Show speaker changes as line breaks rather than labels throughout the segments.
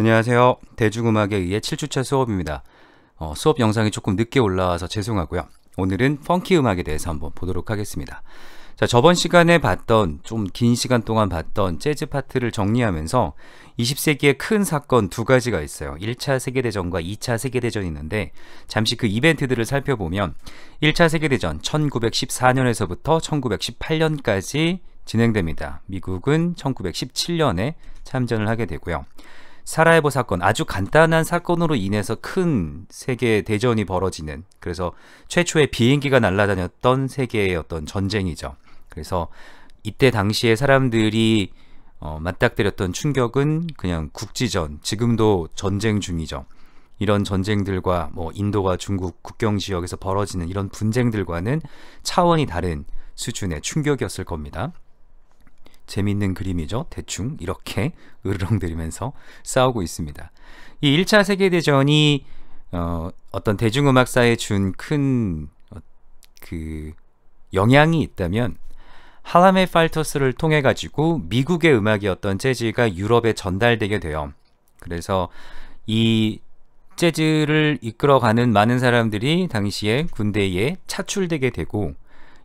안녕하세요. 대중음악에 의해 7주차 수업입니다. 어, 수업 영상이 조금 늦게 올라와서 죄송하고요. 오늘은 펑키 음악에 대해서 한번 보도록 하겠습니다. 자, 저번 시간에 봤던 좀 긴 시간 동안 봤던 재즈 파트를 정리하면서 20세기의 큰 사건 두 가지가 있어요. 1차 세계대전과 2차 세계대전이 있는데 잠시 그 이벤트들을 살펴보면 1차 세계대전 1914년에서부터 1918년까지 진행됩니다. 미국은 1917년에 참전을 하게 되고요. 사라예보 사건 아주 간단한 사건으로 인해서 큰 세계 대전이 벌어지는 그래서 최초의 비행기가 날아다녔던 세계의 어떤 전쟁이죠. 그래서 이때 당시에 사람들이 어, 맞닥뜨렸던 충격은 그냥 국지전, 지금도 전쟁 중이죠. 이런 전쟁들과 뭐 인도와 중국 국경 지역에서 벌어지는 이런 분쟁들과는 차원이 다른 수준의 충격이었을 겁니다. 재밌는 그림이죠. 대충 이렇게 으르렁대리면서 싸우고 있습니다. 이 1차 세계대전이 어, 어떤 대중음악사에 준 큰그 어, 영향이 있다면 하람의 팔터스를 통해 가지고 미국의 음악이었던 재즈가 유럽에 전달되게 돼요. 그래서 이 재즈를 이끌어가는 많은 사람들이 당시에 군대에 차출되게 되고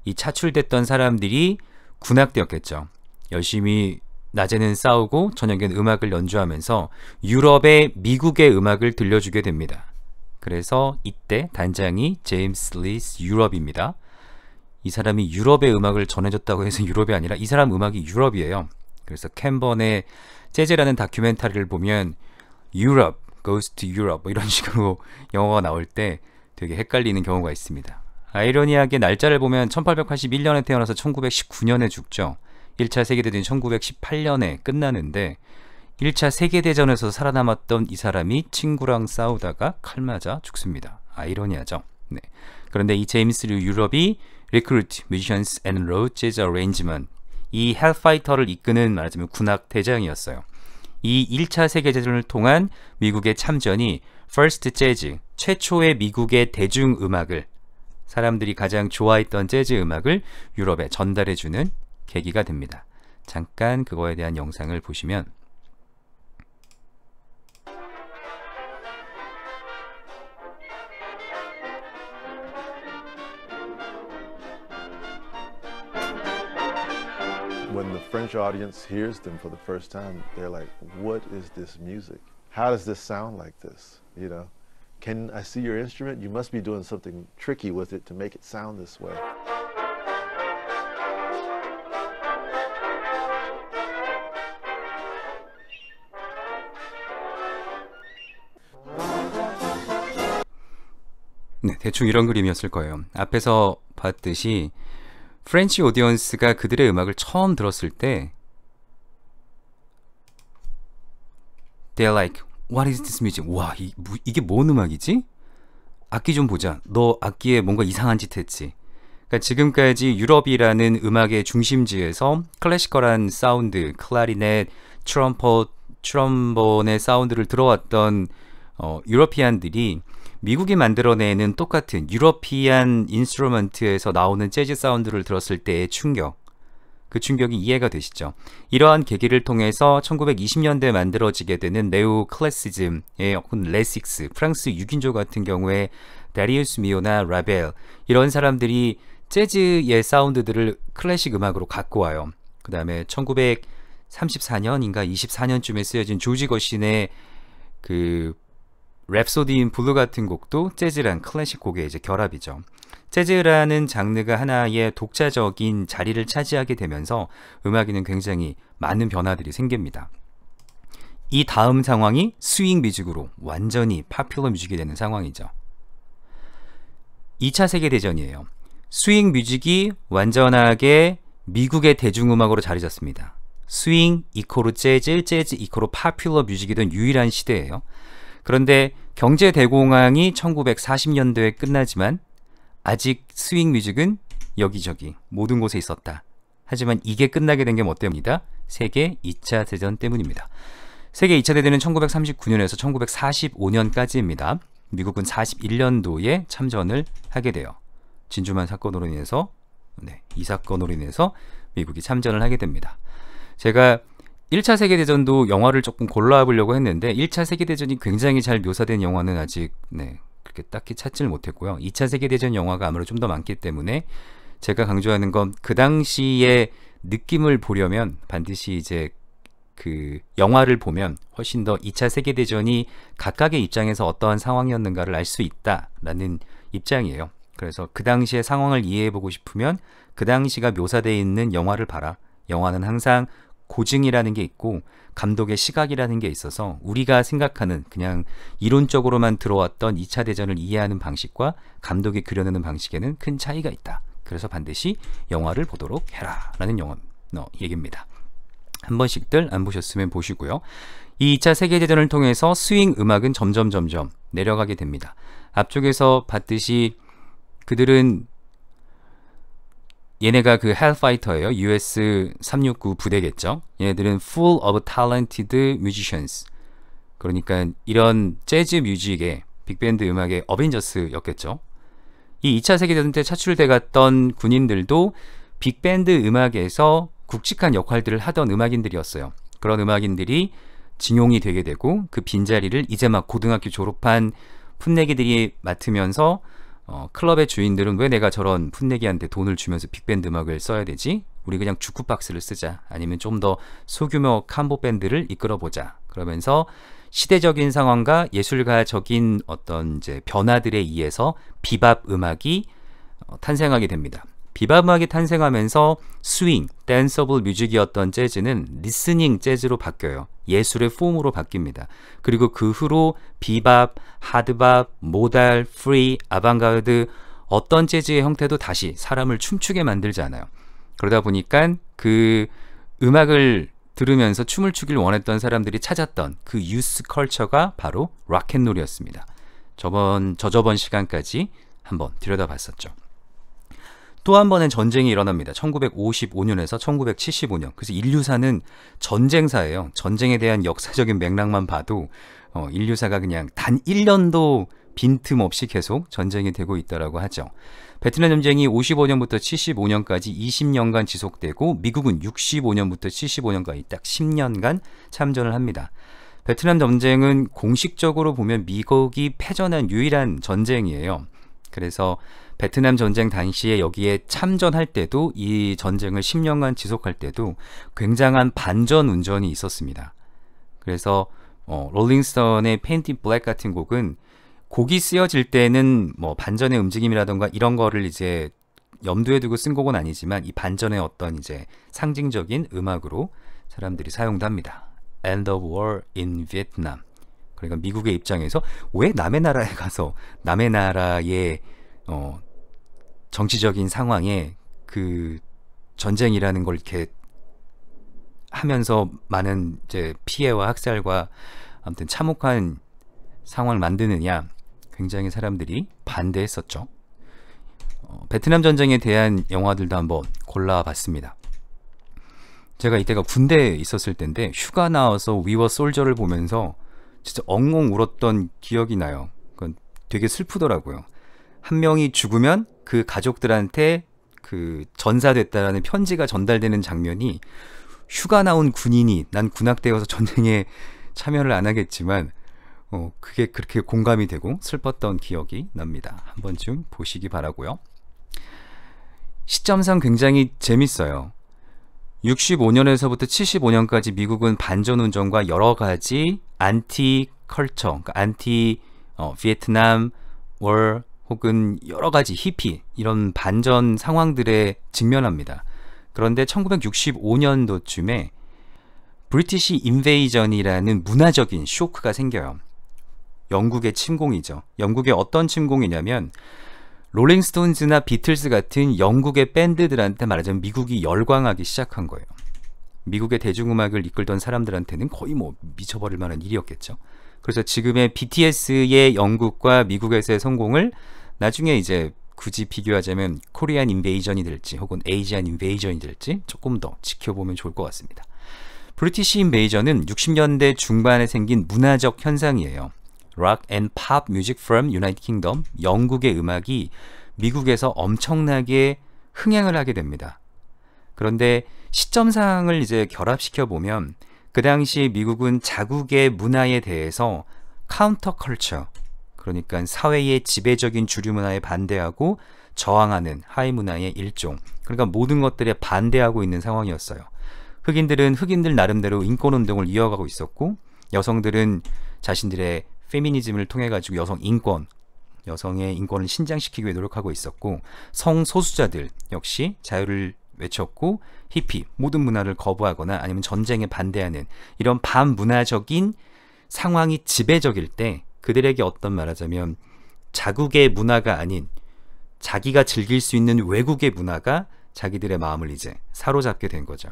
이 차출됐던 사람들이 군악되었겠죠. 열심히 낮에는 싸우고 저녁엔 음악을 연주하면서 유럽의 미국의 음악을 들려주게 됩니다. 그래서 이때 단장이 제임스 리스 유럽입니다. 이 사람이 유럽의 음악을 전해줬다고 해서 유럽이 아니라 이 사람 음악이 유럽이에요. 그래서 캔번의 재즈라는 다큐멘터리를 보면 유럽, g 스트 유럽 이런 식으로 영어가 나올 때 되게 헷갈리는 경우가 있습니다. 아이러니하게 날짜를 보면 1881년에 태어나서 1919년에 죽죠. 1차 세계대전이 1918년에 끝나는데 1차 세계대전에서 살아남았던 이 사람이 친구랑 싸우다가 칼 맞아 죽습니다. 아이러니하죠. 네. 그런데 이 제임스 류 유럽이 Recruit, Musicians and Road Jazz Arrangement 이 헬파이터를 이끄는 말하자면 군악 대장이었어요. 이 1차 세계대전을 통한 미국의 참전이 First Jazz, 최초의 미국의 대중음악을 사람들이 가장 좋아했던 재즈 음악을 유럽에 전달해주는 계기가 됩니다. 잠깐 그거에 대한 영상을 보시면 when the French audience hears them for the first time, they're like, what is this music? How does this sound like this? You know, can I see your instrument? You must be doing something tricky with it to make it sound this way. 대충 이런 그림이었을 거예요. 앞에서 봤듯이 프렌치 오디언스가 그들의 음악을 처음 들었을 때 They're like, what is this music? 와, 이, 이게 뭔 음악이지? 악기 좀 보자. 너 악기에 뭔가 이상한 짓 했지. 그러니까 지금까지 유럽이라는 음악의 중심지에서 클래시컬한 사운드, 클라리넷, 트럼펫, 트럼본의 사운드를 들어왔던 어, 유러피안들이 미국이 만들어내는 똑같은 유러피안 인스트루먼트에서 나오는 재즈 사운드를 들었을 때의 충격 그 충격이 이해가 되시죠? 이러한 계기를 통해서 1920년대에 만들어지게 되는 네오 클래시즘의 혹은 레식스, 프랑스 6인조 같은 경우에 다리우스 미오나 라벨 이런 사람들이 재즈의 사운드들을 클래식 음악으로 갖고 와요. 그 다음에 1934년인가 24년쯤에 쓰여진 조지 거신의 그 랩소디인 블루 같은 곡도 재즈란 클래식 곡의 이제 결합이죠. 재즈라는 장르가 하나의 독자적인 자리를 차지하게 되면서 음악에는 굉장히 많은 변화들이 생깁니다. 이 다음 상황이 스윙 뮤직으로 완전히 파퓰러 뮤직이 되는 상황이죠. 2차 세계대전이에요. 스윙 뮤직이 완전하게 미국의 대중음악으로 자리 잡습니다. 스윙 이코르 재즈, 재즈 이코르 파퓰러 뮤직이던 유일한 시대예요. 그런데 경제 대공황이 1 9 4 0년도에 끝나지만 아직 스윙 뮤직은 여기저기 모든 곳에 있었다. 하지만 이게 끝나게 된 게 뭐 때문이다? 세계 2차 대전 때문입니다. 세계 2차 대전은 1939년에서 1945년까지입니다. 미국은 41년도에 참전을 하게 돼요. 진주만 사건으로 인해서 네, 이 사건으로 인해서 미국이 참전을 하게 됩니다. 제가 1차 세계대전도 영화를 조금 골라보려고 했는데 1차 세계대전이 굉장히 잘 묘사된 영화는 아직 네, 그렇게 딱히 찾지를 못했고요. 2차 세계대전 영화가 아무래도 좀 더 많기 때문에 제가 강조하는 건 그 당시의 느낌을 보려면 반드시 이제 그 영화를 보면 훨씬 더 2차 세계대전이 각각의 입장에서 어떠한 상황이었는가를 알 수 있다라는 입장이에요. 그래서 그 당시의 상황을 이해해보고 싶으면 그 당시가 묘사되어 있는 영화를 봐라. 영화는 항상 고증이라는 게 있고 감독의 시각이라는 게 있어서 우리가 생각하는 그냥 이론적으로만 들어왔던 2차 대전을 이해하는 방식과 감독이 그려내는 방식에는 큰 차이가 있다. 그래서 반드시 영화를 보도록 해라 라는 영어 어, 얘기입니다. 한 번씩들 안 보셨으면 보시고요. 이 2차 세계대전을 통해서 스윙 음악은 점점 점점 내려가게 됩니다. 앞쪽에서 봤듯이 그들은 얘네가 그 헬파이터예요. US 369 부대겠죠. 얘네들은 full of talented musicians. 그러니까 이런 재즈 뮤직의 빅밴드 음악의 어벤져스였겠죠. 이 2차 세계대전 때 차출돼 갔던 군인들도 빅밴드 음악에서 굵직한 역할들을 하던 음악인들이었어요. 그런 음악인들이 징용이 되게 되고 그 빈자리를 이제 막 고등학교 졸업한 풋내기들이 맡으면서 어, 클럽의 주인들은 왜 내가 저런 풋내기한테 돈을 주면서 빅밴드 음악을 써야 되지? 우리 그냥 주크박스를 쓰자. 아니면 좀 더 소규모 캄보 밴드를 이끌어 보자. 그러면서 시대적인 상황과 예술가적인 어떤 이제 변화들에 의해서 비밥 음악이 어, 탄생하게 됩니다. 비밥음악이 탄생하면서 스윙, 댄서블 뮤직이었던 재즈는 리스닝 재즈로 바뀌어요. 예술의 폼으로 바뀝니다. 그리고 그 후로 비밥, 하드밥, 모달, 프리, 아방가르드 어떤 재즈의 형태도 다시 사람을 춤추게 만들잖아요 그러다 보니까 그 음악을 들으면서 춤을 추길 원했던 사람들이 찾았던 그 유스 컬처가 바로 락앤롤이었습니다. 저번 저저번 시간까지 한번 들여다봤었죠. 또한 번의 전쟁이 일어납니다. 1955년에서 1975년. 그래서 인류사는 전쟁사예요. 전쟁에 대한 역사적인 맥락만 봐도 어, 인류사가 그냥 단 1년도 빈틈없이 계속 전쟁이 되고 있다라고 하죠. 베트남 전쟁이 55년부터 75년까지 20년간 지속되고 미국은 65년부터 75년까지 딱 10년간 참전을 합니다. 베트남 전쟁은 공식적으로 보면 미국이 패전한 유일한 전쟁이에요. 그래서 베트남 전쟁 당시에 여기에 참전할 때도 이 전쟁을 10년간 지속할 때도 굉장한 반전 운전이 있었습니다. 그래서 어, 롤링스턴의 페인티 블랙 같은 곡은 곡이 쓰여질 때는 뭐 반전의 움직임이라던가 이런 거를 이제 염두에 두고 쓴 곡은 아니지만 이 반전의 어떤 이제 상징적인 음악으로 사람들이 사용도 합니다. End of War in Vietnam. 그러니까 미국의 입장에서 왜 남의 나라에 가서 남의 나라의 어, 정치적인 상황에 그 전쟁이라는 걸 이렇게 하면서 많은 이제 피해와 학살과 아무튼 참혹한 상황을 만드느냐 굉장히 사람들이 반대했었죠. 어, 베트남 전쟁에 대한 영화들도 한번 골라봤습니다. 제가 이때가 군대에 있었을 때인데 휴가 나와서 위워 솔저를 보면서 진짜 엉엉 울었던 기억이 나요. 그건 되게 슬프더라고요. 한 명이 죽으면 그 가족들한테 그 전사됐다라는 편지가 전달되는 장면이 휴가 나온 군인이 난 군악대여서 전쟁에 참여를 안 하겠지만 어, 그게 그렇게 공감이 되고 슬펐던 기억이 납니다. 한 번쯤 보시기 바라고요. 시점상 굉장히 재밌어요. 65년에서부터 75년까지 미국은 반전 운전과 여러 가지 안티 컬처, 그러니까 안티 어, 비트남 월 혹은 여러 가지 히피 이런 반전 상황들에 직면합니다. 그런데 1965년도쯤에 브리티시 인베이전이라는 문화적인 쇼크가 생겨요. 영국의 침공이죠. 영국의 어떤 침공이냐면 롤링스톤즈나 비틀스 같은 영국의 밴드들한테 말하자면 미국이 열광하기 시작한 거예요. 미국의 대중음악을 이끌던 사람들한테는 거의 뭐 미쳐버릴 만한 일이었겠죠. 그래서 지금의 BTS의 영국과 미국에서의 성공을 나중에 이제 굳이 비교하자면 코리안 인베이전이 될지 혹은 에이지안 인베이전이 될지 조금 더 지켜보면 좋을 것 같습니다. 브리티시 인베이전은 60년대 중반에 생긴 문화적 현상이에요. 락 앤 팝 뮤직 from 유나이티드 킹덤 영국의 음악이 미국에서 엄청나게 흥행을 하게 됩니다. 그런데 시점상을 이제 결합시켜 보면 그 당시 미국은 자국의 문화에 대해서 카운터 컬처, 그러니까 사회의 지배적인 주류 문화에 반대하고 저항하는 하위 문화의 일종, 그러니까 모든 것들에 반대하고 있는 상황이었어요. 흑인들은 흑인들 나름대로 인권 운동을 이어가고 있었고 여성들은 자신들의 페미니즘을 통해 가지고 여성 인권, 여성의 인권을 신장시키기 위해 노력하고 있었고 성소수자들 역시 자유를 외쳤고 히피 모든 문화를 거부하거나 아니면 전쟁에 반대하는 이런 반문화적인 상황이 지배적일 때 그들에게 어떤 말하자면 자국의 문화가 아닌 자기가 즐길 수 있는 외국의 문화가 자기들의 마음을 이제 사로잡게 된 거죠.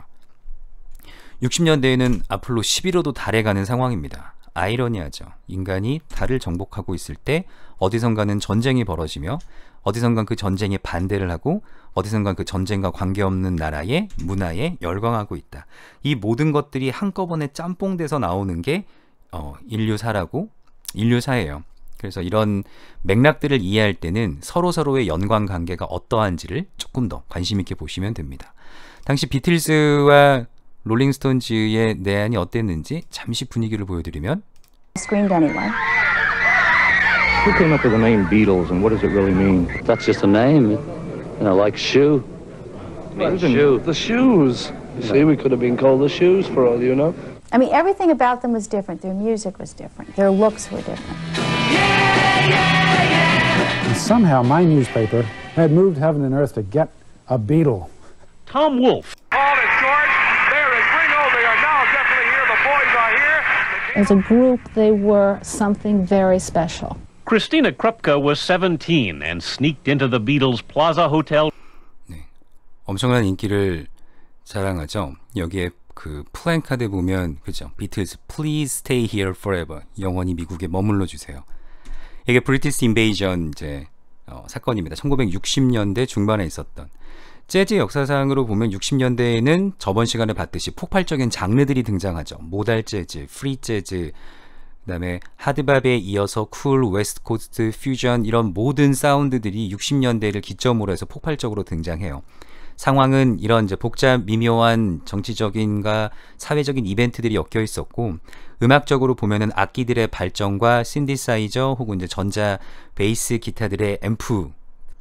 60년대에는 앞으로 11호도 달에 가는 상황입니다. 아이러니하죠. 인간이 달을 정복하고 있을 때 어디선가는 전쟁이 벌어지며 어디선가 그 전쟁에 반대를 하고 어디선가 그 전쟁과 관계없는 나라의 문화에 열광하고 있다. 이 모든 것들이 한꺼번에 짬뽕돼서 나오는 게 어, 인류사라고 인류사예요. 그래서 이런 맥락들을 이해할 때는 서로서로의 연관 관계가 어떠한지를 조금 더 관심 있게 보시면 됩니다. 당시 비틀스와 롤링스톤즈의 내안이 어땠는지 잠시 분위기를 보여드리면 screamed anyone. Who came up with the name Beatles and what does it really mean? That's just a name. You know, like shoe. Means shoe. The shoes. You see, we could have been called the shoes for all you know. I mean, everything about them was different. Their music was different. Their looks were different. Yeah, yeah, yeah. And somehow my newspaper had moved heaven and earth to get a Beatle. Tom Wolfe. As a group, they were something very special. Christina Krupka was 17 and sneaked into the Beatles' Plaza Hotel. 네, 엄청난 인기를 자랑하죠. 여기에 그 플랜카드 보면 그죠. 비틀즈 Please Stay Here Forever 영원히 미국에 머물러 주세요. 이게 브리티스 인베이전 이제 어, 사건입니다. 1960년대 중반에 있었던 재즈 역사상으로 보면 60년대에는 저번 시간에 봤듯이 폭발적인 장르들이 등장하죠. 모달 재즈, 프리 재즈, 그다음에 하드밥에 이어서 쿨, 웨스트 코스트, 퓨전 이런 모든 사운드들이 60년대를 기점으로 해서 폭발적으로 등장해요. 상황은 이런 이제 복잡 미묘한 정치적인과 사회적인 이벤트들이 엮여 있었고 음악적으로 보면은 악기들의 발전과 신디사이저 혹은 이제 전자 베이스 기타들의 앰프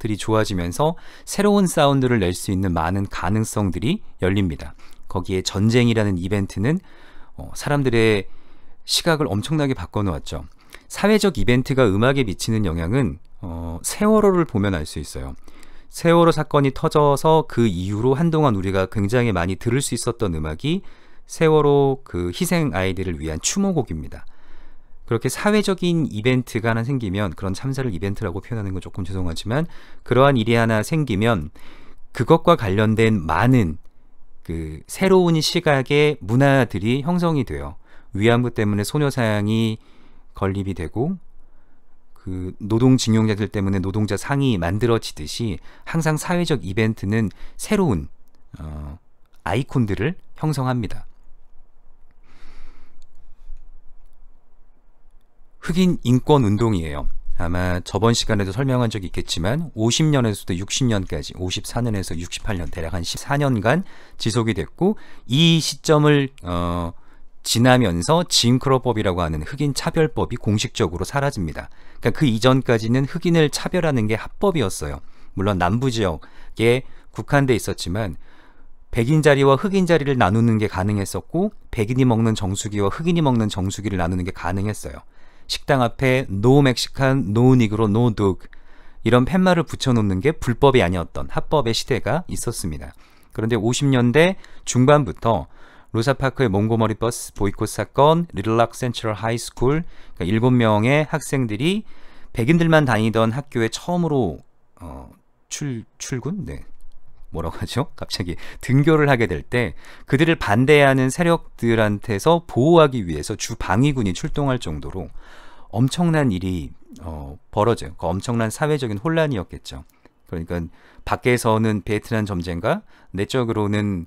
음악들이 좋아지면서 새로운 사운드를 낼 수 있는 많은 가능성들이 열립니다. 거기에 전쟁이라는 이벤트는 어, 사람들의 시각을 엄청나게 바꿔놓았죠. 사회적 이벤트가 음악에 미치는 영향은 어, 세월호를 보면 알 수 있어요. 세월호 사건이 터져서 그 이후로 한동안 우리가 굉장히 많이 들을 수 있었던 음악이 세월호 그 희생 아이들을 위한 추모곡입니다. 그렇게 사회적인 이벤트가 하나 생기면 그런 참사를 이벤트라고 표현하는 건 조금 죄송하지만 그러한 일이 하나 생기면 그것과 관련된 많은 그 새로운 시각의 문화들이 형성이 돼요. 위안부 때문에 소녀사양이 건립이 되고 그 노동징용자들 때문에 노동자 상이 만들어지듯이 항상 사회적 이벤트는 새로운 어, 아이콘들을 형성합니다. 흑인 인권 운동이에요. 아마 저번 시간에도 설명한 적이 있겠지만 50년에서도 60년까지 54년에서 68년 대략 한 14년간 지속이 됐고 이 시점을 어, 지나면서 징크로법이라고 하는 흑인 차별법이 공식적으로 사라집니다. 그러니까 그 이전까지는 흑인을 차별하는 게 합법이었어요. 물론 남부 지역에 국한돼 있었지만 백인 자리와 흑인 자리를 나누는 게 가능했었고 백인이 먹는 정수기와 흑인이 먹는 정수기를 나누는 게 가능했어요. 식당 앞에 노 멕시칸, 노 니그로, 노 도그 이런 팻말을 붙여놓는 게 불법이 아니었던 합법의 시대가 있었습니다. 그런데 50년대 중반부터 로사파크의 몽고머리 버스 보이콧 사건, 릴락 센트럴 하이스쿨 그러니까 7명의 학생들이 백인들만 다니던 학교에 처음으로 어, 출, 출군? 네. 뭐라고 하죠? 갑자기 등교를 하게 될 때 그들을 반대하는 세력들한테서 보호하기 위해서 주 방위군이 출동할 정도로 엄청난 일이 어, 벌어져요. 그 엄청난 사회적인 혼란이었겠죠. 그러니까 밖에서는 베트남 점쟁과 내적으로는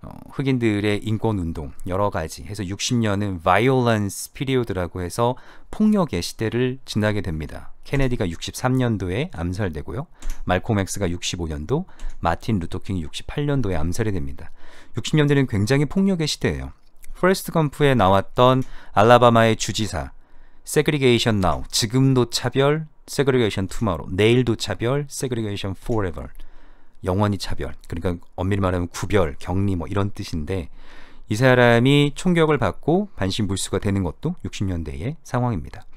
어, 흑인들의 인권 운동 여러 가지 해서 60년은 violence period라고 해서 폭력의 시대를 지나게 됩니다. 케네디가 63년도에 암살되고요. 말콤 엑스가 65년도, 마틴 루터킹이 68년도에 암살이 됩니다. 60년대는 굉장히 폭력의 시대예요. 포레스트 검프에 나왔던 알라바마의 주지사 세그리게이션 나우 지금도 차별 세그리게이션 투마로 내일도 차별 세그리게이션 포레버 영원히 차별 그러니까 엄밀히 말하면 구별 격리 뭐 이런 뜻인데 이 사람이 총격을 받고 반신 불수가 되는 것도 60년대의 상황입니다.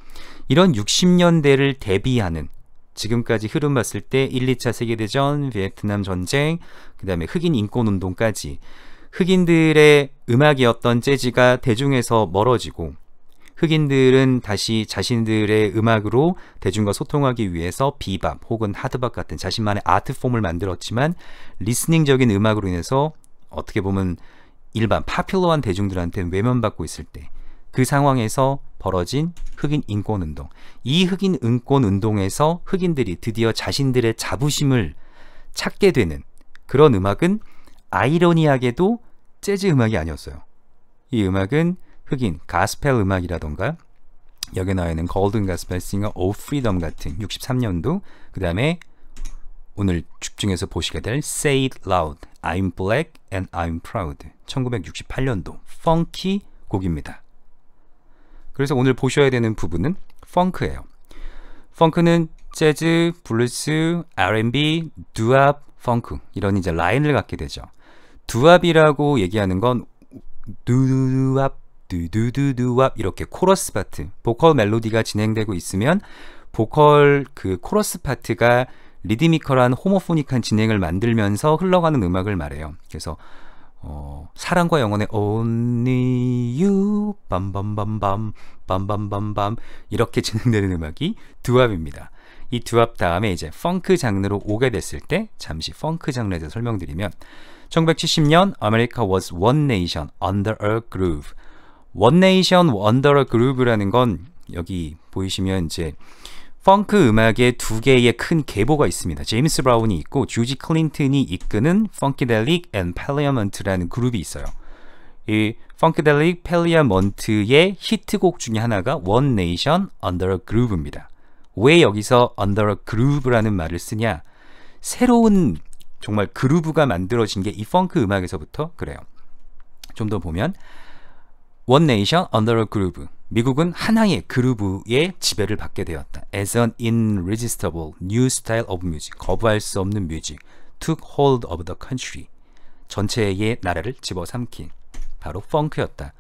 이런 60년대를 대비하는 지금까지 흐름 봤을 때 1, 2차 세계대전, 베트남 전쟁, 그 다음에 흑인 인권운동까지 흑인들의 음악이었던 재즈가 대중에서 멀어지고 흑인들은 다시 자신들의 음악으로 대중과 소통하기 위해서 비밥 혹은 하드박 같은 자신만의 아트폼을 만들었지만 리스닝적인 음악으로 인해서 어떻게 보면 일반 파퓰러한 대중들한테 외면받고 있을 때 그 상황에서 벌어진 흑인 인권 운동. 이 흑인 인권 운동에서 흑인들이 드디어 자신들의 자부심을 찾게 되는 그런 음악은 아이러니하게도 재즈 음악이 아니었어요. 이 음악은 흑인 가스펠 음악이라던가 여기 나와 있는 골든 가스펠 싱어 오 프리덤 같은 63년도 그 다음에 오늘 집중해서 보시게 될 Say It Loud, I'm Black and I'm Proud 1968년도 펑키 곡입니다. 그래서 오늘 보셔야 되는 부분은 펑크예요. 펑크는 재즈, 블루스, R&B, 두압, 펑크 이런 이제 라인을 갖게 되죠. 두압이라고 얘기하는 건 두두두압, 두두두두압 이렇게 코러스 파트, 보컬 멜로디가 진행되고 있으면 보컬 그 코러스 파트가 리드미컬한 호모포닉한 진행을 만들면서 흘러가는 음악을 말해요. 그래서 어, 사랑과 영혼의 Only You 빰빰빰빰 빰빰빰빰 이렇게 진행되는 음악이 두합입니다이 드왑 다음에 이제 펑크 장르로 오게 됐을 때 잠시 펑크 장르에 대해 설명드리면 1970년 아메리카 was one nation under a groove one nation under a groove라는 건 여기 보이시면 이제 펑크 음악의 두 개의 큰 계보가 있습니다. 제임스 브라운이 있고 주지 클린튼이 이끄는 펑키델릭 앤 팔리아먼트라는 그룹이 있어요. 이 펑키델릭 팔리아먼트의 히트곡 중에 하나가 One Nation Under a Groove입니다. 왜 여기서 Under a Groove라는 말을 쓰냐? 새로운 정말 그루브가 만들어진 게 이 펑크 음악에서부터 그래요. 좀 더 보면 One Nation Under a Groove 미국은 하나의 그루브의 지배를 받게 되었다. As an irresistible new style of music, 거부할 수 없는 뮤직, took hold of the country, 전체의 나라를 집어삼킨 바로 펑크였다.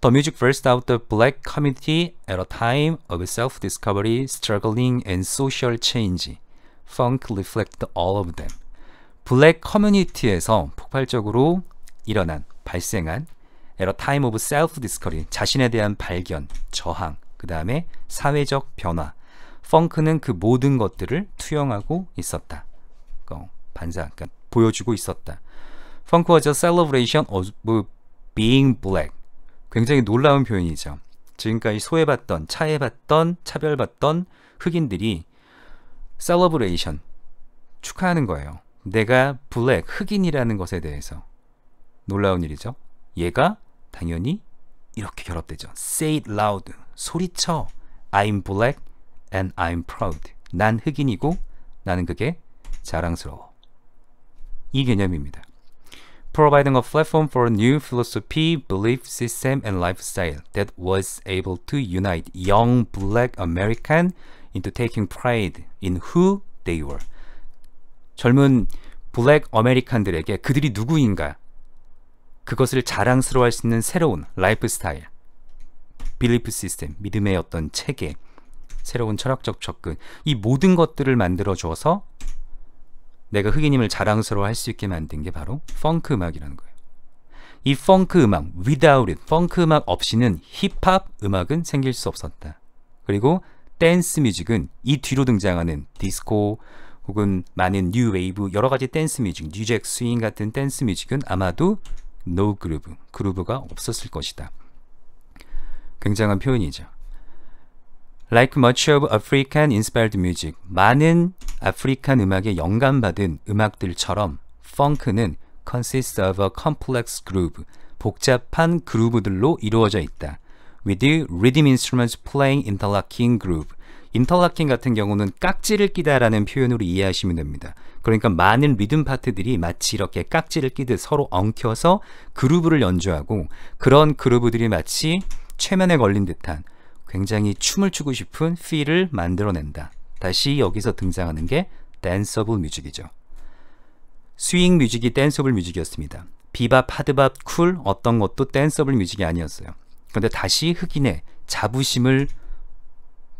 The music burst out the black community at a time of self-discovery, struggling, and social change. Funk reflected all of them. 블랙 커뮤니티에서 폭발적으로 일어난, 발생한 에러 타임 오브 셀프 디스커리 자신에 대한 발견, 저항, 그 다음에 사회적 변화. 펑크는 그 모든 것들을 투영하고 있었다. 어, 반사, 그러니까 보여주고 있었다. 펑크 n k 셀러브레이션 l 브 b r a t e i n g black. 굉장히 놀라운 표현이죠. 지금까지 소외받던, 차해받던, 차별받던 흑인들이 셀러브레이션 축하하는 거예요. 내가 블랙, 흑인이라는 것에 대해서. 놀라운 일이죠. 얘가 당연히 이렇게 결합되죠. Say it loud. 소리쳐. I'm black and I'm proud. 난 흑인이고 나는 그게 자랑스러워. 이 개념입니다. Providing a platform for a new philosophy, belief system, and lifestyle that was able to unite young black American into taking pride in who they were. 젊은 블랙 아메리칸들에게 그들이 누구인가 그것을 자랑스러워할 수 있는 새로운 라이프 스타일, 빌리프 시스템, 믿음의 어떤 체계, 새로운 철학적 접근, 이 모든 것들을 만들어 줘서 내가 흑인임을 자랑스러워할 수 있게 만든 게 바로 펑크 음악이라는 거예요. 이 펑크 음악, without it, 펑크 음악 없이는 힙합 음악은 생길 수 없었다. 그리고 댄스 뮤직은 이 뒤로 등장하는 디스코 혹은 많은 뉴 웨이브 여러 가지 댄스 뮤직, 뉴잭 스윙 같은 댄스 뮤직은 아마도 no groove, 그루브가 없었을 것이다. 굉장한 표현이죠. Like much of African inspired music, 많은 아프리칸 음악에 영감받은 음악들처럼 펑크는 consists of a complex groove, 복잡한 그루브들로 이루어져 있다. With rhythm instruments playing interlocking groove, 인터라킹 같은 경우는 깍지를 끼다라는 표현으로 이해하시면 됩니다. 그러니까 많은 리듬 파트들이 마치 이렇게 깍지를 끼듯 서로 엉켜서 그루브를 연주하고 그런 그루브들이 마치 최면에 걸린 듯한 굉장히 춤을 추고 싶은 필을 만들어낸다. 다시 여기서 등장하는 게 댄서블 뮤직이죠. 스윙 뮤직이 댄서블 뮤직이었습니다. 비밥, 하드밥, 쿨 어떤 것도 댄서블 뮤직이 아니었어요. 그런데 다시 흑인의 자부심을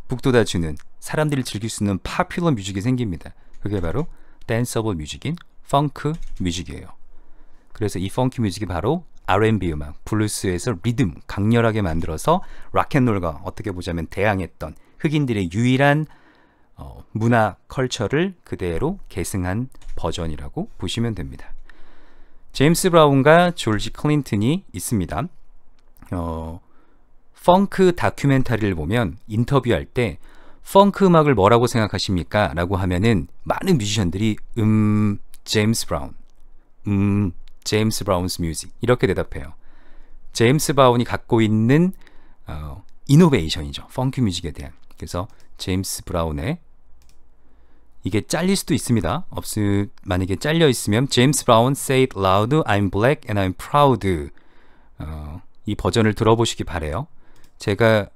북돋아주는 사람들이 즐길 수 있는 파퓰러 뮤직이 생깁니다. 그게 바로 댄서블 뮤직인 펑크 뮤직이에요. 그래서 이 펑크 뮤직이 바로 R&B 음악, 블루스에서 리듬 강렬하게 만들어서 락앤롤과 어떻게 보자면 대항했던 흑인들의 유일한 어, 문화 컬처를 그대로 계승한 버전이라고 보시면 됩니다. 제임스 브라운과 졸지 클린튼이 있습니다. 어, 펑크 다큐멘터리를 보면 인터뷰할 때 펑크 음악을 뭐라고 생각하십니까? 라고 하면은 많은 뮤지션들이 음, 제임스 브라운. 음, 제임스 브라운스 뮤직. 이렇게 대답해요. 제임스 브라운이 갖고 있는 어, 이노베이션이죠. 펑크 뮤직에 대한. 그래서 제임스 브라운의 이게 잘릴 수도 있습니다. 없으 만약에 잘려 있으면 제임스 브라운 say it loud I'm black and I'm proud 어, 이 버전을 들어보시기 바래요. 제가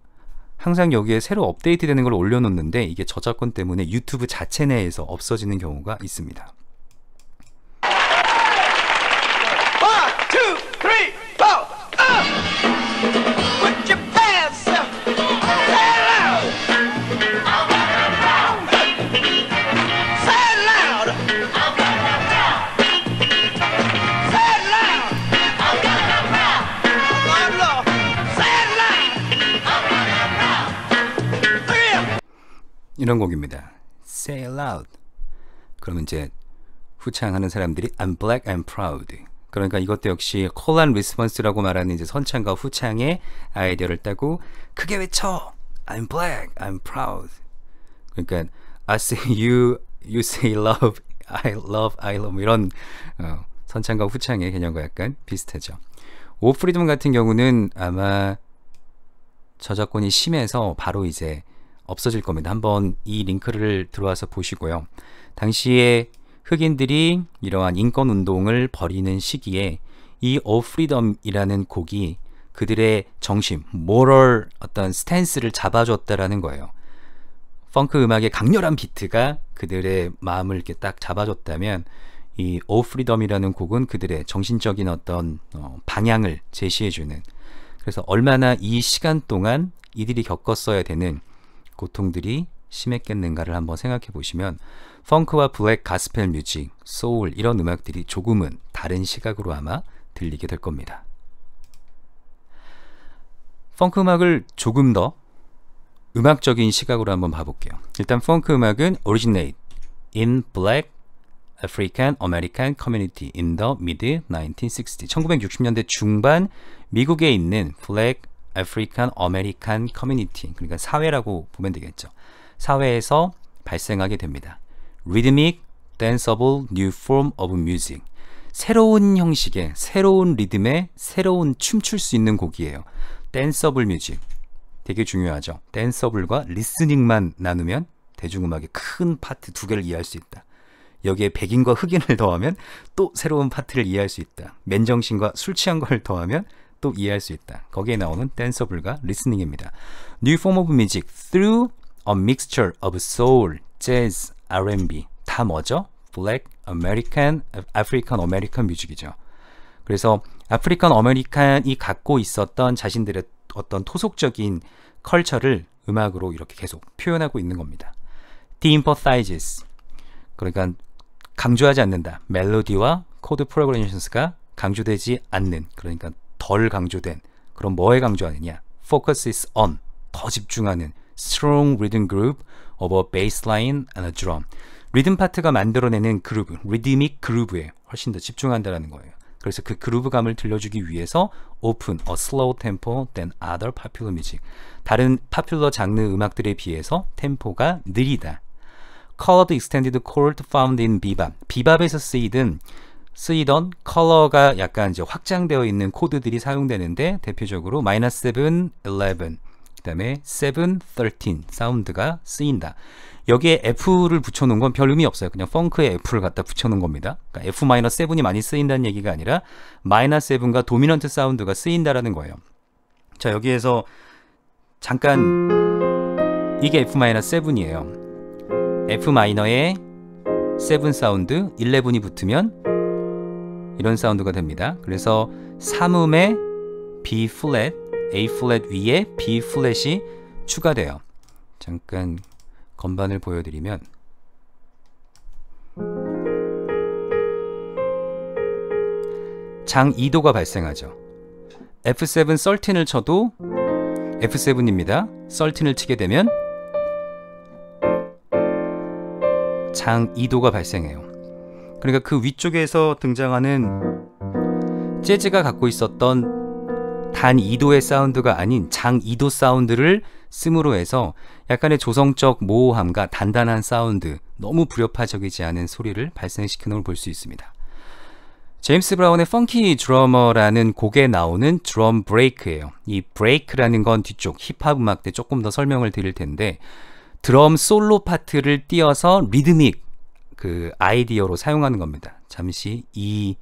항상 여기에 새로 업데이트 되는 걸 올려놓는데 이게 저작권 때문에 유튜브 자체 내에서 없어지는 경우가 있습니다. 이런 곡입니다. Sail out. 그러면 이제 후창하는 사람들이 I'm black and proud. 그러니까 이것도 역시 콜란 리스폰스라고 말하는 이제 선창과 후창의 아이디어를 따고 크게 외쳐 I'm black, I'm proud. 그러니까 I say you, you say love, I love, I love 이런 어, 선창과 후창의 개념과 약간 비슷하죠. 오프리덤 같은 경우는 아마 저작권이 심해서 바로 이제 없어질 겁니다. 한번 이 링크를 들어와서 보시고요. 당시에 흑인들이 이러한 인권 운동을 벌이는 시기에 이 어프리덤이라는 곡이 그들의 정신, 모럴 어떤 스탠스를 잡아줬다라는 거예요. 펑크 음악의 강렬한 비트가 그들의 마음을 이렇게 딱 잡아줬다면 이 오프리덤이라는 곡은 그들의 정신적인 어떤 어, 방향을 제시해주는 그래서 얼마나 이 시간 동안 이들이 겪었어야 되는 고통들이 심했겠는가를 한번 생각해 보시면 펑크와 블랙, 가스펠 뮤직, 소울 이런 음악들이 조금은 다른 시각으로 아마 들리게 될 겁니다. 펑크 음악을 조금 더 음악적인 시각으로 한번 봐볼게요. 일단 펑크 음악은 originate in black African American community in the mid 1960s. 1960년대 중반 미국에 있는 블랙 African American Community 그러니까 사회라고 보면 되겠죠. 사회에서 발생하게 됩니다. Rhythmic, Danceable, New Form of Music 새로운 형식의 새로운 리듬의 새로운 춤출 수 있는 곡이에요. 댄서블 뮤직 되게 중요하죠. 댄서블과 리스닝만 나누면 대중음악의 큰 파트 두 개를 이해할 수 있다. 여기에 백인과 흑인을 더하면 또 새로운 파트를 이해할 수 있다. 맨정신과 술 취한 걸 더하면 음도 이해할 수 있다. 거기에 나오는 댄서 블과 리스닝입니다. New form of music through a mixture of soul, jazz, R&B 다 뭐죠? Black American, African American 뮤직이죠. 그래서 아프리칸 아메리칸이 갖고 있었던 자신들의 어떤 토속적인 컬처를 음악으로 이렇게 계속 표현하고 있는 겁니다. de-emphasizes 그러니까 강조하지 않는다. 멜로디와 코드 프로그레이션스가 강조되지 않는 그러니까 덜 강조된 그런 뭐에 강조하느냐 focus is on 더 집중하는 strong rhythm group of a bass line and a drum 리듬 파트가 만들어내는 그루브, 리드믹 그루브에 훨씬 더 집중한다는 거예요. 그래서 그 그루브감을 들려주기 위해서 open a slow tempo than other popular music. 다른 파퓰러 장르 음악들에 비해서 템포가 느리다. colored extended chord found in bebop. bebop에서 쓰이던 쓰이던 컬러가 약간 이제 확장되어 있는 코드들이 사용되는데 대표적으로 마이너스 7, 11, 그 다음에 7, 13 사운드가 쓰인다. 여기에 F를 붙여놓은 건 별 의미 없어요. 그냥 펑크에 F를 갖다 붙여놓은 겁니다. 그러니까 F-7이 많이 쓰인다는 얘기가 아니라 마이너스 7과 도미넌트 사운드가 쓰인다라는 거예요. 자 여기에서 잠깐 이게 F-7이에요. F 마이너에 7 사운드, 11이 붙으면 이런 사운드가 됩니다. 그래서 3음의 B flat, A 위에 B f l 이 추가돼요. 잠깐 건반을 보여드리면 장 2도가 발생하죠. F7 13을 쳐도 F7입니다. 13을 치게 되면 장 2도가 발생해요. 그러니까 그 위쪽에서 등장하는 재즈가 갖고 있었던 단 2도의 사운드가 아닌 장 2도 사운드를 씀으로 해서 약간의 조성적 모호함과 단단한 사운드, 너무 불협화적이지 않은 소리를 발생시키는 걸 볼 수 있습니다. 제임스 브라운의 펑키 드러머라는 곡에 나오는 드럼 브레이크예요. 이 브레이크라는 건 뒤쪽 힙합 음악 때 조금 더 설명을 드릴 텐데 드럼 솔로 파트를 띄어서 리드믹 그 아이디어로 사용하는 겁니다. 잠시 이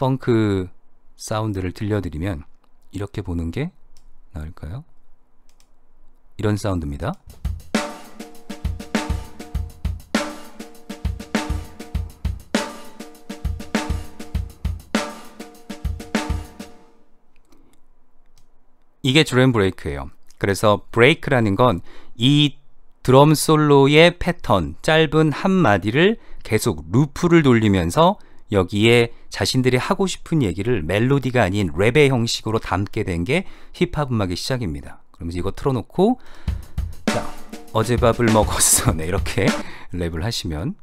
펑크 사운드를 들려드리면 이렇게 보는 게 나을까요? 이런 사운드입니다. 이게 드럼 브레이크예요. 그래서 브레이크라는 건이 드럼 솔로의 패턴, 짧은 한마디를 계속 루프를 돌리면서 여기에 자신들이 하고 싶은 얘기를 멜로디가 아닌 랩의 형식으로 담게 된 게 힙합 음악의 시작입니다. 그러면서 이거 틀어놓고 자, 어제 밥을 먹었어. 네, 이렇게 랩을 하시면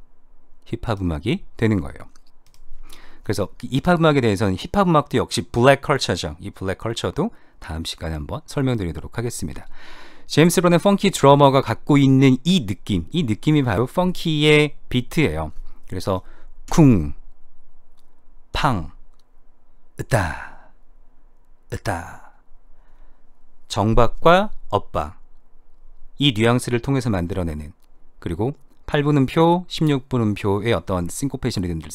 힙합 음악이 되는 거예요. 그래서 힙합 음악에 대해서는 힙합 음악도 역시 블랙 컬처죠. 이 블랙 컬처도 다음 시간에 한번 설명드리도록 하겠습니다. 제임스 브론의 펑키 드러머가 갖고 있는 이 느낌, 이 느낌이 바로 펑키의 비트예요. 그래서 쿵, 팡, 으따, 으따. 정박과 엇박. 이 뉘앙스를 통해서 만들어내는 그리고 8분음표, 16분음표의 어떤 싱코페이션 리듬들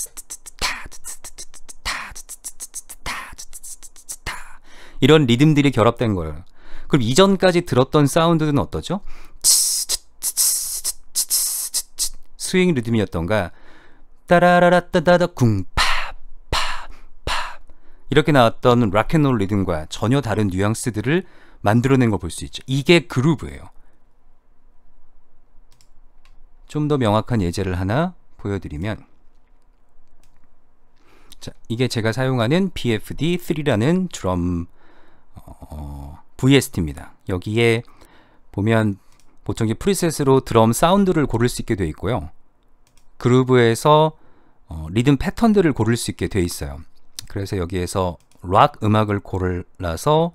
이런 리듬들이 결합된 거예요. 그럼 이전까지 들었던 사운드는 어떠죠? 스윙 리듬이었던가 따라라라따다다 쿵파파파 이렇게 나왔던 락앤롤 리듬과 전혀 다른 뉘앙스들을 만들어낸 거 볼 수 있죠. 이게 그루브예요. 좀 더 명확한 예제를 하나 보여드리면 자, 이게 제가 사용하는 BFD3라는 드럼 어, VST입니다. 여기에 보면 보청기 프리셋으로 드럼 사운드를 고를 수 있게 되어 있고요. 그루브에서 어, 리듬 패턴들을 고를 수 있게 되어 있어요. 그래서 여기에서 락 음악을 고르라서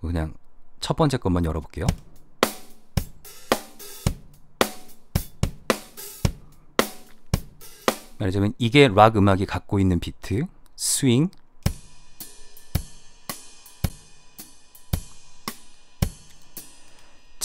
그냥 첫 번째 것만 열어볼게요. 말하자면 이게 락 음악이 갖고 있는 비트, 스윙,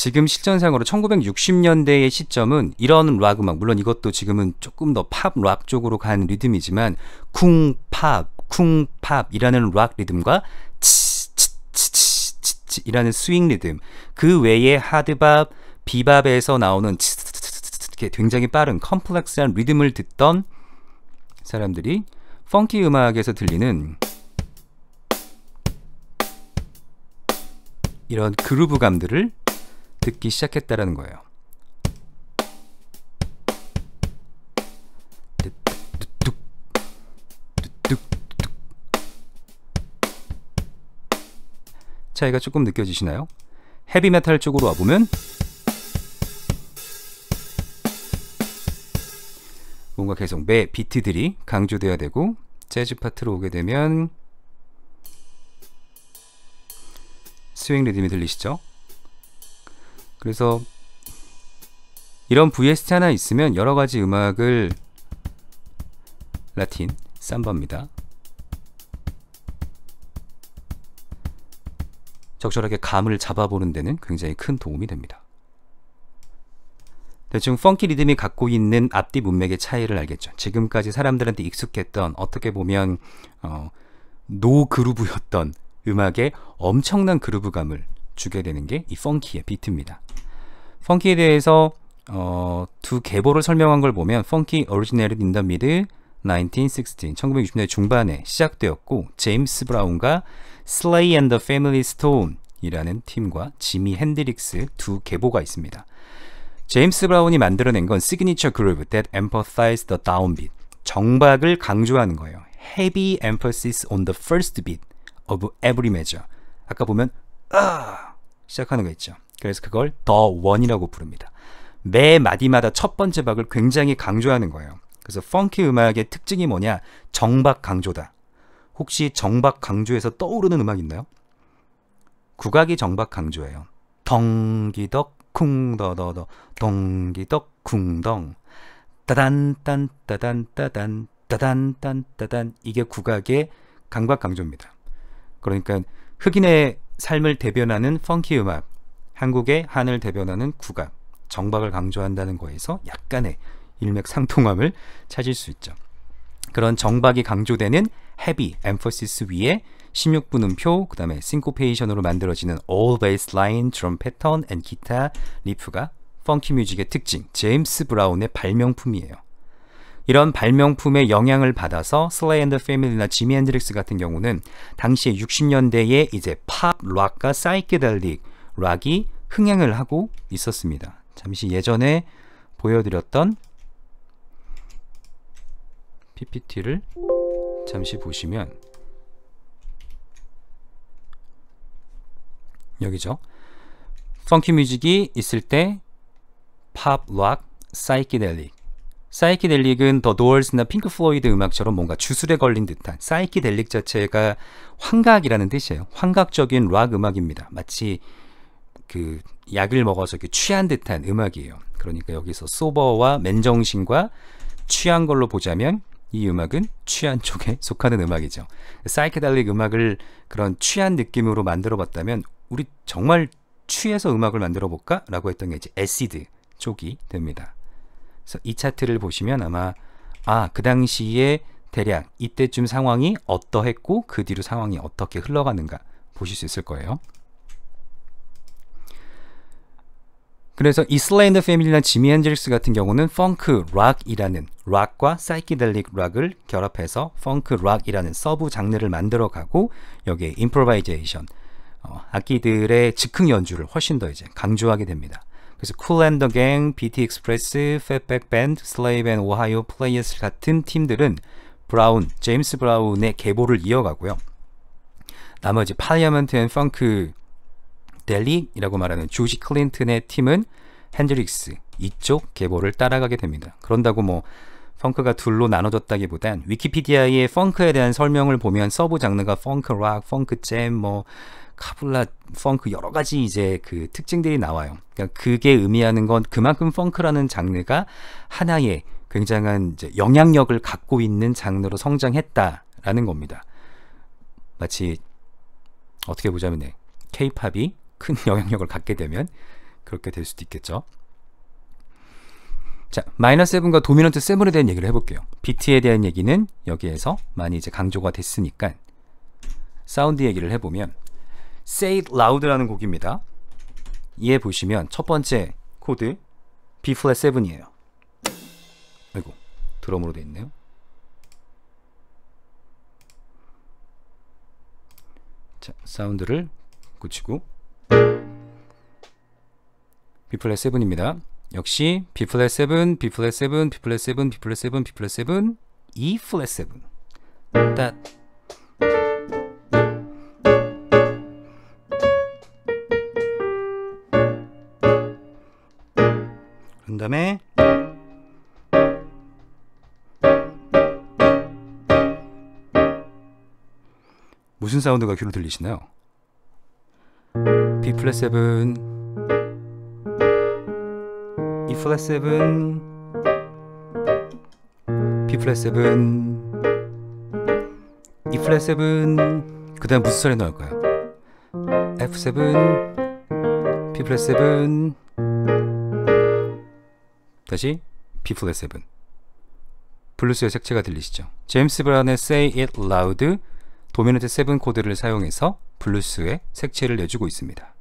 지금 실전상으로 1960년대의 시점은 이런 락 음악, 물론 이것도 지금은 조금 더 팝 락 쪽으로 간 리듬이지만 쿵팝, 쿵팝이라는 락 리듬과 치치치치치치라는 이 스윙 리듬, 그 외에 하드밥, 비밥에서 나오는 치, 치, 치, 치, 치, 치, 이렇게 굉장히 빠른 컴플렉스한 리듬을 듣던 사람들이 펑키 음악에서 들리는 이런 그루브감들을 듣기 시작했다라는 거예요. 차이가 조금 느껴지시나요? 헤비메탈 쪽으로 와보면 뭔가 계속 매 비트들이 강조돼야 되고 재즈 파트로 오게 되면 스윙 리듬이 들리시죠? 그래서 이런 VST 하나 있으면 여러 가지 음악을 라틴 삼바입니다. 적절하게 감을 잡아보는 데는 굉장히 큰 도움이 됩니다. 대충 펑키 리듬이 갖고 있는 앞뒤 문맥의 차이를 알겠죠. 지금까지 사람들한테 익숙했던 어떻게 보면 어, 노 그루브였던 음악의 엄청난 그루브감을 주게 되는 게 이 펑키의 비트입니다. 펑키에 대해서 어, 두 계보를 설명한 걸 보면 펑키 originated in the mid 1960, 1960년대 중반에 시작되었고 제임스 브라운과 Slay and the Family Stone 이라는 팀과 지미 핸드릭스 두 계보가 있습니다. 제임스 브라운이 만들어낸 건 시그니처 그루브 that emphasized the downbeat 정박을 강조하는 거예요. heavy emphasis on the first beat of every measure 아까 보면 아 시작하는 거 있죠. 그래서 그걸 더 원이라고 부릅니다. 매 마디마다 첫 번째 박을 굉장히 강조하는 거예요. 그래서 펑키 음악의 특징이 뭐냐? 정박 강조다. 혹시 정박 강조에서 떠오르는 음악 있나요? 국악이 정박 강조예요. 덩기덕 쿵더더더 덩기덕 쿵덩 따단딴 따단 따단 따단 딴 따단 이게 국악의 강박 강조입니다. 그러니까 흑인의 삶을 대변하는 펑키 음악, 한국의 한을 대변하는 국악, 정박을 강조한다는 거에서 약간의 일맥상통함을 찾을 수 있죠. 그런 정박이 강조되는 헤비, 엠퍼시스 위에 16분 음표, 그 다음에 싱코페이션으로 만들어지는 all bass line, 기타 리프가 펑키 뮤직의 특징, 제임스 브라운의 발명품이에요. 이런 발명품의 영향을 받아서 슬레이 앤드 패밀리나 지미 앤드릭스 같은 경우는 당시에 60년대에 이제 팝, 락과 사이키델릭 락이 흥행을 하고 있었습니다. 잠시 예전에 보여드렸던 PPT를 잠시 보시면 여기죠. 펑키 뮤직이 있을 때 팝, 락, 사이키델릭 사이키델릭은 더 노얼스나 핑크 플로이드 음악처럼 뭔가 주술에 걸린 듯한 사이키델릭 자체가 환각이라는 뜻이에요. 환각적인 락 음악입니다. 마치 그 약을 먹어서 취한 듯한 음악이에요. 그러니까 여기서 소버와 맨정신과 취한 걸로 보자면 이 음악은 취한 쪽에 속하는 음악이죠. 사이키델릭 음악을 그런 취한 느낌으로 만들어 봤다면 우리 정말 취해서 음악을 만들어 볼까? 라고 했던 게 이제 에시드 쪽이 됩니다. 그래서 이 차트를 보시면 아마 아, 그 당시에 대략 이때쯤 상황이 어떠했고 그 뒤로 상황이 어떻게 흘러가는가 보실 수 있을 거예요. 그래서 이 슬레인더 패밀리나 지미 앤릭스 같은 경우는 펑크 락이라는 락과 사이키델릭 락을 결합해서 펑크 락이라는 서브 장르를 만들어 가고 여기에 임프로바이제이션 어, 악기들의 즉흥 연주를 훨씬 더 이제 강조하게 됩니다. 그래서 쿨앤더 갱, BT 익스프레스, 팻백 밴드, 슬레이브 앤 오하이오 플레이어스 같은 팀들은 브라운, 제임스 브라운의 계보를 이어가고요. 나머지 파이어먼트 앤 펑크 델리라고 말하는 조지 클린튼의 팀은 핸드릭스 이쪽 계보를 따라가게 됩니다. 그런다고 뭐 펑크가 둘로 나눠졌다기보단 위키피디아의 펑크에 대한 설명을 보면 서브 장르가 펑크 락, 펑크 잼, 뭐 카블라 펑크 여러 가지 이제 그 특징들이 나와요. 그러니까 그게 의미하는 건 그만큼 펑크라는 장르가 하나의 굉장한 이제 영향력을 갖고 있는 장르로 성장했다라는 겁니다. 마치 어떻게 보자면 네, K-팝이 큰 영향력을 갖게 되면 그렇게 될 수도 있겠죠. 자, 마이너스 7과 도미넌트 7에 대한 얘기를 해볼게요. 비트에 대한 얘기는 여기에서 많이 이제 강조가 됐으니까 사운드 얘기를 해보면 Say It Loud라는 곡입니다. 이해 보시면 첫 번째 코드 B 플랫 7이에요. 아이고 드럼으로 돼 있네요. 자, 사운드를 고치고 B 플랫 7입니다. 역시 B 플랫 7, B 플랫 7, B 플랫 7, B 플랫 7, B 플랫 7, E 플랫 7. 딱 다음에 무슨 사운드가 귀로 들리시나요? B 플랫 7 E 플랫 7 B 플랫 7 E 플랫 7 그다음 무슨 소리 나올까요? F7 B 플랫 7 다시 B 플랫 7 블루스의 색채가 들리시죠? 제임스 브라운의 Say It Loud 도미넌트 7 코드를 사용해서 블루스의 색채를 내주고 있습니다.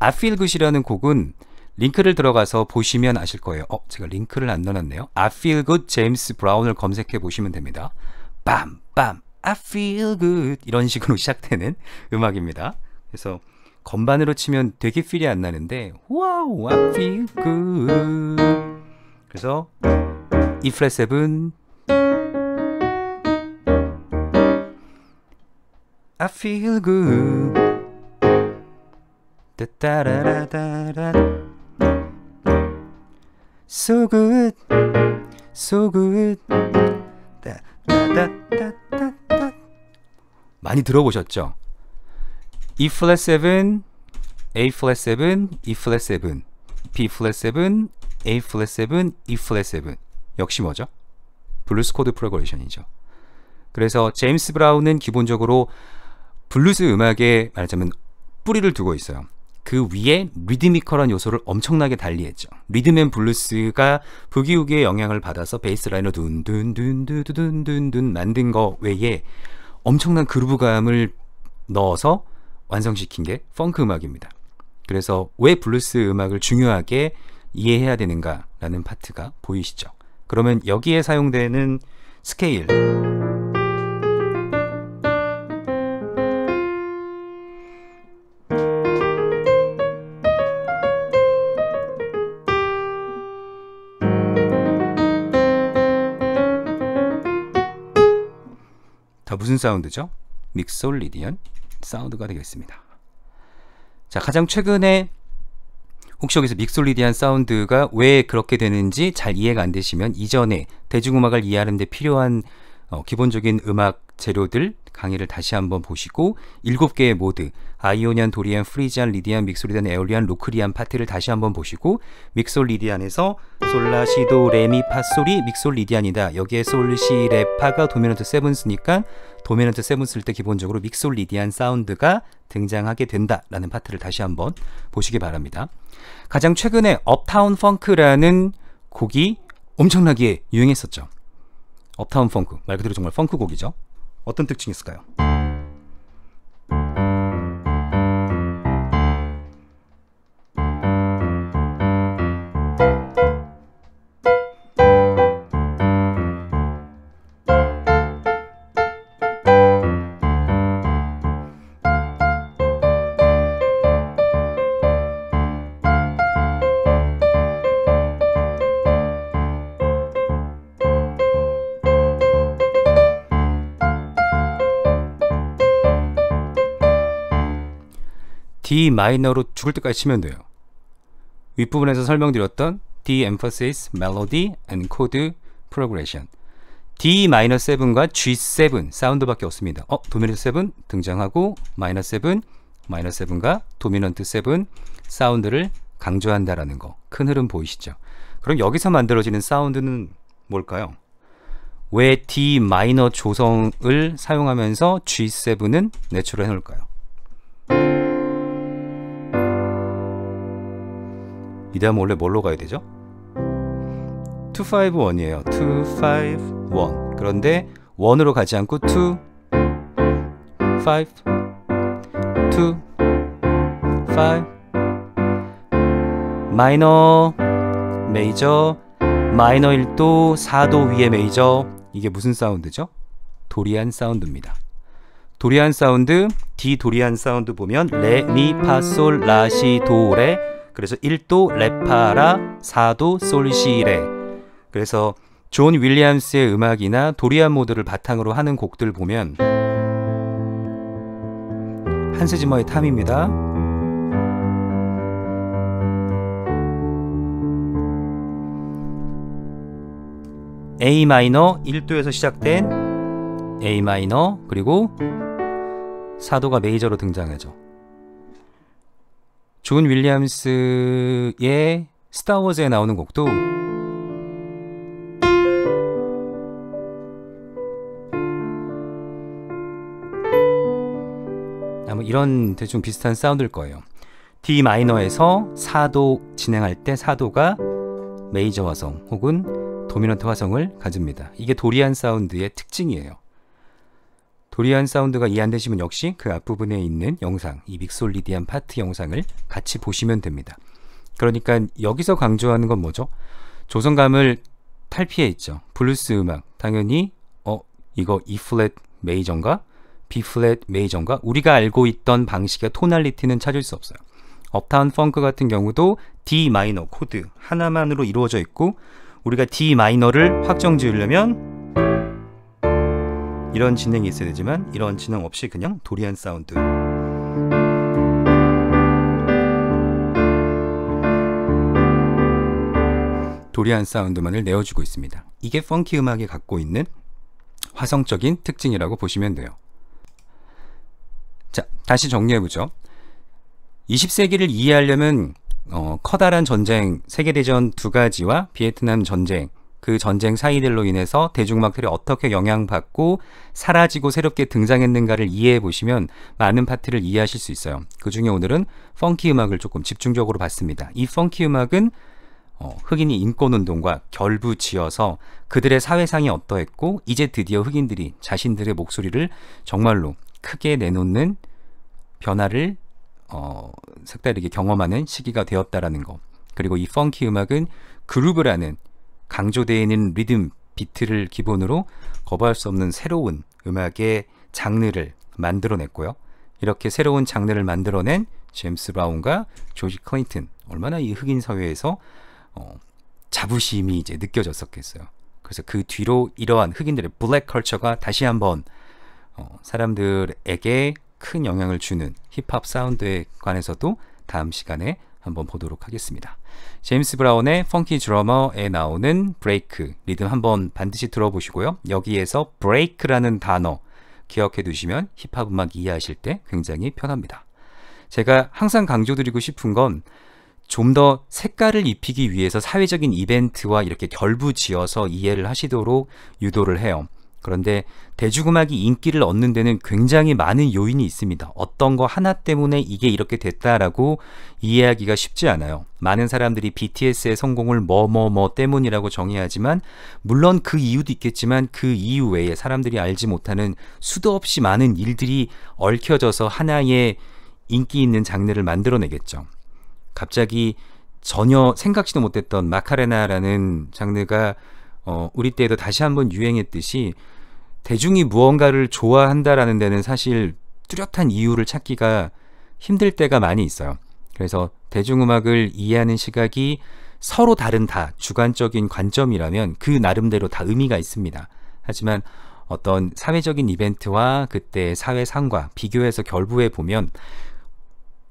I Feel Good이라는 곡은 링크를 들어가서 보시면 아실 거예요. 어, 제가 링크를 안 넣어놨네요. I Feel Good 제임스 브라운을 검색해 보시면 됩니다. 빰, 빰, I Feel Good 이런 식으로 시작되는 음악입니다. 그래서 건반으로 치면 되게 필이 안 나는데 와우, I Feel Good 그래서 E 플랫 7 I feel good 따라라라 So good So good 따따따따 많이 들어보셨죠? E flat 7 A flat 7 E flat 7 B flat 7 A 플랫 7, E 플랫 7 역시 뭐죠? 블루스 코드 프로그레이션이죠. 그래서 제임스 브라운은 기본적으로 블루스 음악에 말하자면 뿌리를 두고 있어요. 그 위에 리드미컬한 요소를 엄청나게 달리했죠. 리듬맨 블루스가 부기우기의 영향을 받아서 베이스 라인을 둔둔둔둔둔둔둔 만든 거 외에 엄청난 그루브감을 넣어서 완성시킨 게 펑크 음악입니다. 그래서 왜 블루스 음악을 중요하게 이해해야 되는가라는 파트가 보이시죠? 그러면 여기에 사용되는 스케일 다 무슨 사운드죠? 믹솔리디언 사운드가 되겠습니다. 자, 가장 최근에 혹시 여기서 믹솔리디안 사운드가 왜 그렇게 되는지 잘 이해가 안 되시면 이전에 대중음악을 이해하는데 필요한 어, 기본적인 음악 재료들 강의를 다시 한번 보시고 7개의 모드 아이오니안, 도리안, 프리지안, 리디안, 믹솔리디안, 에올리안, 로크리안 파트를 다시 한번 보시고 믹솔리디안에서 솔라, 시도, 레미, 파솔이 믹솔리디안이다. 여기에 솔, 시, 레, 파가 도미넌트 세븐스니까 도미넌트 세븐스일 때 기본적으로 믹솔리디안 사운드가 등장하게 된다라는 파트를 다시 한번 보시기 바랍니다. 가장 최근에 업타운 펑크라는 곡이 엄청나게 유행했었죠. 업타운 펑크 말 그대로 정말 펑크 곡이죠. 어떤 특징이 있을까요? D 마이너로 죽을 때까지 치면 돼요. 윗부분에서 설명드렸던 D emphasis, melody, and chord progression. D 7과 G7 사운드밖에 없습니다. 어, 도미넌트 7 등장하고 마이너 7, 마이너 7과 도미넌트 7 사운드를 강조한다라는 거. 큰 흐름 보이시죠? 그럼 여기서 만들어지는 사운드는 뭘까요? 왜 D 마이너 조성을 사용하면서 G7은 내추럴 해놓을까요? 이 다음 원래 뭘로 가야 되죠? 251이에요. 251. 그런데 1으로 가지 않고 2 5 2 5 마이너 메이저 마이너 1도 4도 위에 메이저 이게 무슨 사운드죠? 도리안 사운드입니다. 도리안 사운드 D 도리안 사운드 보면 레 미 파 솔 라 시 도레 그래서 1도 레파라, 4도 솔시레. 그래서 존 윌리엄스의 음악이나 도리안 모드를 바탕으로 하는 곡들 보면 한스 지머의 탐입니다. A 마이너 1도에서 시작된 A 마이너 그리고 4도가 메이저로 등장하죠. 존 윌리엄스의 스타워즈에 나오는 곡도 아마 이런 대충 비슷한 사운드일 거예요. D 마이너에서 4도 진행할 때 4도가 메이저 화성 혹은 도미넌트 화성을 가집니다. 이게 도리안 사운드의 특징이에요. 도리안 사운드가 이해 안 되시면 역시 그 앞부분에 있는 영상, 이 믹솔리디안 파트 영상을 같이 보시면 됩니다. 그러니까 여기서 강조하는 건 뭐죠? 조성감을 탈피해 있죠. 블루스 음악. 당연히 어, 이거 E 플랫 메이저인가? B 플랫 메이저인가? 우리가 알고 있던 방식의 토날리티는 찾을 수 없어요. 업타운 펑크 같은 경우도 D 마이너 코드 하나만으로 이루어져 있고 우리가 D 마이너를 확정 지으려면 이런 진행이 있어야 되지만 이런 진행 없이 그냥 도리안 사운드 도리안 사운드만을 내어주고 있습니다. 이게 펑키 음악이 갖고 있는 화성적인 특징이라고 보시면 돼요. 자, 다시 정리해보죠. 20세기를 이해하려면 어, 커다란 전쟁, 세계대전 두 가지와 비에트남 전쟁 그 전쟁 사이들로 인해서 대중음악들이 어떻게 영향받고 사라지고 새롭게 등장했는가를 이해해 보시면 많은 파트를 이해하실 수 있어요. 그 중에 오늘은 펑키 음악을 조금 집중적으로 봤습니다. 이 펑키 음악은 어, 흑인이 인권운동과 결부지어서 그들의 사회상이 어떠했고 이제 드디어 흑인들이 자신들의 목소리를 정말로 크게 내놓는 변화를 어, 색다르게 경험하는 시기가 되었다라는 거. 그리고 이 펑키 음악은 그루브라는 강조되어 있는 리듬, 비트를 기본으로 거부할 수 없는 새로운 음악의 장르를 만들어냈고요. 이렇게 새로운 장르를 만들어낸 제임스 브라운과 조지 클린튼 얼마나 이 흑인 사회에서 어, 자부심이 이제 느껴졌었겠어요. 그래서 그 뒤로 이러한 흑인들의 블랙 컬처가 다시 한번 어, 사람들에게 큰 영향을 주는 힙합 사운드에 관해서도 다음 시간에 한번 보도록 하겠습니다. 제임스 브라운의 펑키 드러머에 나오는 브레이크 리듬 한번 반드시 들어보시고요. 여기에서 브레이크라는 단어 기억해 두시면 힙합 음악 이해하실 때 굉장히 편합니다. 제가 항상 강조드리고 싶은 건 좀 더 색깔을 입히기 위해서 사회적인 이벤트와 이렇게 결부지어서 이해를 하시도록 유도를 해요. 그런데 대중음악이 인기를 얻는 데는 굉장히 많은 요인이 있습니다. 어떤 거 하나 때문에 이게 이렇게 됐다라고 이해하기가 쉽지 않아요. 많은 사람들이 BTS의 성공을 뭐뭐뭐 뭐, 뭐 때문이라고 정의하지만 물론 그 이유도 있겠지만 그 이유 외에 사람들이 알지 못하는 수도 없이 많은 일들이 얽혀져서 하나의 인기 있는 장르를 만들어내겠죠. 갑자기 전혀 생각지도 못했던 마카레나라는 장르가 어, 우리 때에도 다시 한번 유행했듯이 대중이 무언가를 좋아한다라는 데는 사실 뚜렷한 이유를 찾기가 힘들 때가 많이 있어요. 그래서 대중음악을 이해하는 시각이 서로 다른 다 주관적인 관점이라면 그 나름대로 다 의미가 있습니다. 하지만 어떤 사회적인 이벤트와 그때의 사회상과 비교해서 결부해 보면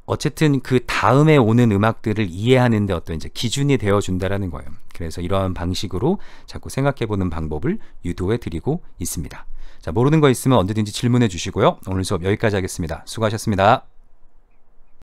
어쨌든 그 다음에 오는 음악들을 이해하는데 어떤 이제 기준이 되어 준다라는 거예요. 그래서 이러한 방식으로 자꾸 생각해 보는 방법을 유도해 드리고 있습니다. 자, 모르는 거 있으면 언제든지 질문해 주시고요. 오늘 수업 여기까지 하겠습니다. 수고하셨습니다.